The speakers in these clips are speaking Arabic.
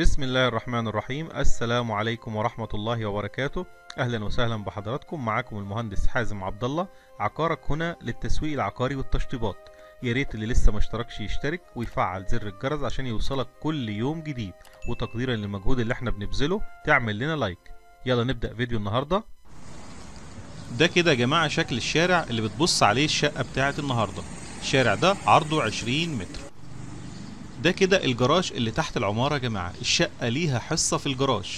بسم الله الرحمن الرحيم السلام عليكم ورحمة الله وبركاته أهلا وسهلا بحضراتكم معاكم المهندس حازم عبد الله عقارك هنا للتسويق العقاري والتشطيبات يا ريت اللي لسه ما اشتركش يشترك ويفعل زر الجرس عشان يوصلك كل يوم جديد وتقديرا للمجهود اللي احنا بنبذله تعمل لنا لايك يلا نبدأ فيديو النهاردة ده كده يا جماعة شكل الشارع اللي بتبص عليه الشقة بتاعت النهاردة الشارع ده عرضه 20 متر ده كده الجراج اللي تحت العمارة يا جماعة الشقة ليها حصة في الجراج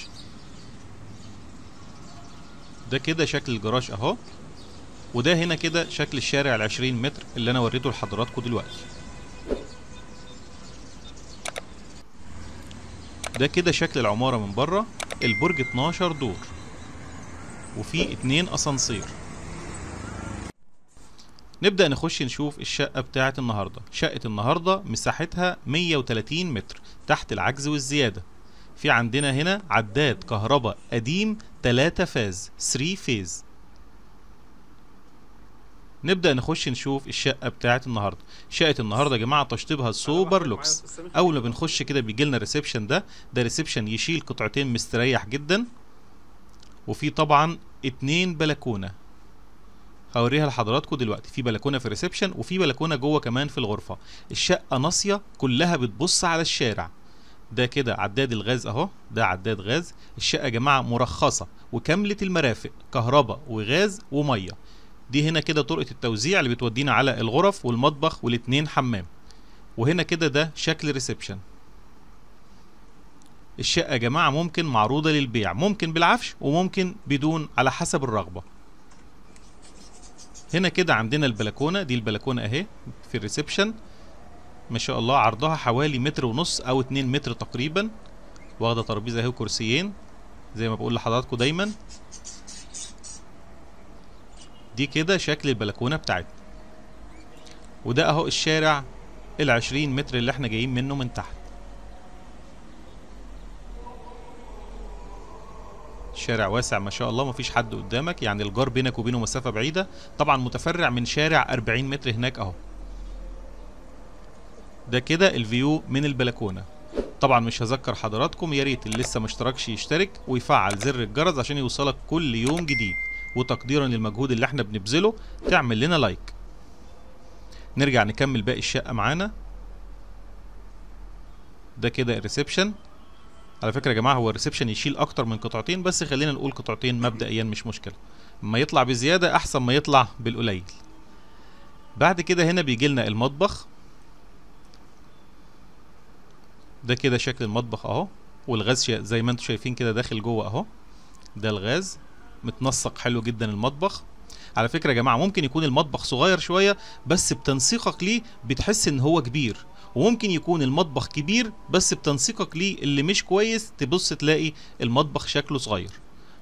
ده كده شكل الجراج اهو وده هنا كده شكل الشارع العشرين متر اللي انا وريته لحضراتكم دلوقتي ده كده شكل العمارة من بره البرج 12 دور وفي اتنين اسانسير نبدأ نخش نشوف الشقة بتاعة النهاردة شقة النهاردة مساحتها 130 متر تحت العجز والزيادة في عندنا هنا عداد كهرباء قديم 3 فاز 3 فيز نبدأ نخش نشوف الشقة بتاعة النهاردة شقة النهاردة يا جماعة تشطيبها سوبر لوكس أول ما بنخش كده بيجي لنا ريسبشن ده ده ريسبشن يشيل قطعتين مستريح جدا وفي طبعا اتنين بلكونة هوريها لحضراتكم دلوقتي في بلكونه في الريسبشن وفي بلكونه جوه كمان في الغرفه الشقه ناصيه كلها بتبص على الشارع ده كده عداد الغاز اهو ده عداد غاز الشقه يا جماعه مرخصه وكامله المرافق كهرباء وغاز وميه دي هنا كده طرقه التوزيع اللي بتودينا على الغرف والمطبخ والاتنين حمام وهنا كده ده شكل ريسبشن الشقه يا جماعه ممكن معروضه للبيع ممكن بالعفش وممكن بدون على حسب الرغبه هنا كده عندنا البلكونه دي البلكونه اهي في الريسبشن ما شاء الله عرضها حوالي متر ونص او 2 متر تقريبا واخده ترابيزه اهي وكرسيين زي ما بقول لحضراتكم دايما دي كده شكل البلكونه بتاعتنا وده اهو الشارع العشرين متر اللي احنا جايين منه من تحت شارع واسع ما شاء الله مفيش حد قدامك يعني الجار بينك وبينه مسافه بعيده طبعا متفرع من شارع 40 متر هناك اهو ده كده الفيو من البلكونه طبعا مش هذكر حضراتكم يا ريت اللي لسه ما اشتركش يشترك ويفعل زر الجرس عشان يوصلك كل يوم جديد وتقديرا للمجهود اللي احنا بنبذله تعمل لنا لايك نرجع نكمل باقي الشقه معانا ده كده الريسبشن على فكره يا جماعه هو الريسبشن يشيل اكتر من قطعتين بس خلينا نقول قطعتين مبدئيا مش مشكله ما يطلع بزياده احسن ما يطلع بالقليل بعد كده هنا بيجي لنا المطبخ ده كده شكل المطبخ اهو والغاز زي ما انتم شايفين كده داخل جوه اهو ده الغاز متنسق حلو جدا المطبخ على فكره يا جماعه ممكن يكون المطبخ صغير شويه بس بتنسيقك ليه بتحس ان هو كبير وممكن يكون المطبخ كبير بس بتنسيقك ليه اللي مش كويس تبص تلاقي المطبخ شكله صغير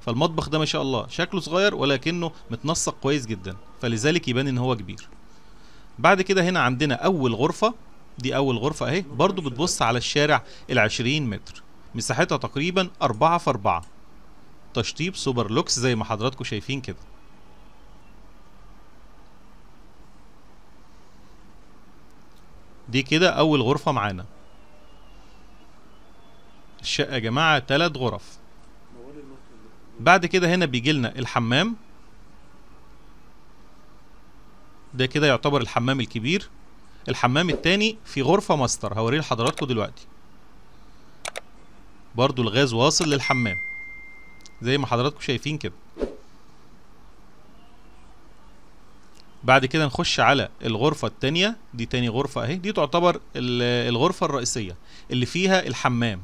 فالمطبخ ده ما شاء الله شكله صغير ولكنه متنسق كويس جدا فلذلك يبان ان هو كبير بعد كده هنا عندنا اول غرفه دي اول غرفه اهي برضو بتبص على الشارع العشرين متر مساحتها تقريبا أربعة في أربعة تشطيب سوبر لوكس زي ما حضراتكم شايفين كده دي كده اول غرفة معانا الشقة يا جماعة تلات غرف بعد كده هنا بيجي لنا الحمام ده كده يعتبر الحمام الكبير الحمام التاني في غرفة ماستر هوريه لحضراتكم دلوقتي برضو الغاز واصل للحمام زي ما حضراتكم شايفين كده بعد كده نخش على الغرفة التانية دي تاني غرفة اهي دي تعتبر الغرفة الرئيسية اللي فيها الحمام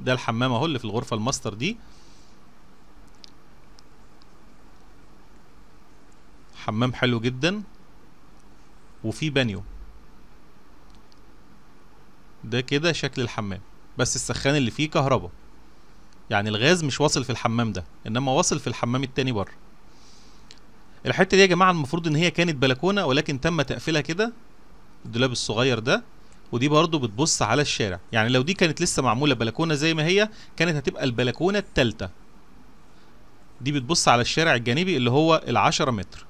ده الحمام اهو اللي في الغرفة الماستر دي حمام حلو جدا وفي بانيو ده كده شكل الحمام بس السخان اللي فيه كهرباء يعني الغاز مش واصل في الحمام ده انما واصل في الحمام التاني بره الحته دي يا جماعه المفروض ان هي كانت بلكونه ولكن تم تقفيلها كده الدولاب الصغير ده ودي برضو بتبص على الشارع يعني لو دي كانت لسه معموله بلكونه زي ما هي كانت هتبقى البلكونه الثالثه دي بتبص على الشارع الجانبي اللي هو العشرة متر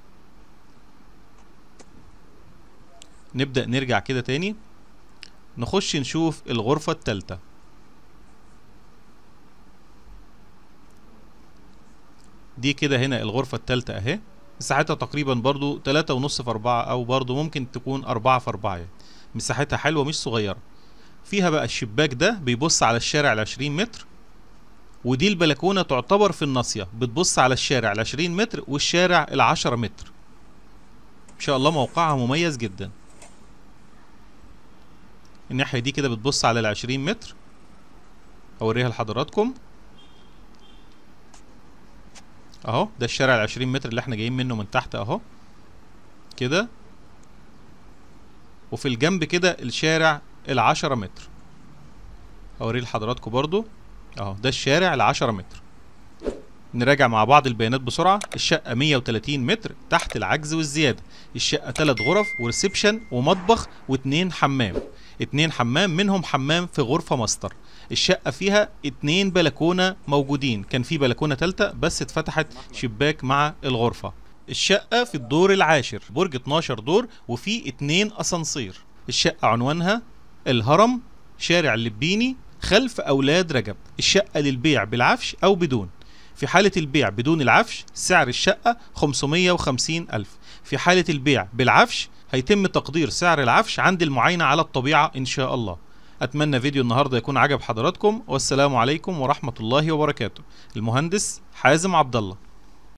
نبدأ نرجع كده تاني نخش نشوف الغرفة التالتة دي كده هنا الغرفة التالتة اهي مساحتها تقريبا برضو ونص في أربعة او برضو ممكن تكون أربعة في أربعة يعني مساحتها حلوه مش صغيره فيها بقى الشباك ده بيبص على الشارع ال 20 متر ودي البلكونه تعتبر في الناصيه بتبص على الشارع ال 20 متر والشارع ال 10 متر ان شاء الله موقعها مميز جدا الناحيه دي كده بتبص على العشرين 20 متر اوريها لحضراتكم اهو ده الشارع ال 20 متر اللي احنا جايين منه من تحت اهو كده وفي الجنب كده الشارع ال 10 متر هوريه لحضراتكم برضو اهو ده الشارع ال 10 متر نراجع مع بعض البيانات بسرعة الشقة 130 متر تحت العجز والزيادة الشقة 3 غرف وريسبشن ومطبخ واتنين حمام اتنين حمام منهم حمام في غرفة ماستر الشقة فيها اتنين بلكونة موجودين كان في بلكونة تالتة بس اتفتحت شباك مع الغرفة الشقة في الدور العاشر برج 12 دور وفي اتنين اسانسير الشقة عنوانها الهرم شارع اللبيني خلف اولاد رجب الشقة للبيع بالعفش او بدون في حالة البيع بدون العفش سعر الشقة 550 ألف في حالة البيع بالعفش هيتم تقدير سعر العفش عند المعاينة على الطبيعة إن شاء الله أتمنى فيديو النهاردة يكون عجب حضراتكم والسلام عليكم ورحمة الله وبركاته المهندس حازم عبد الله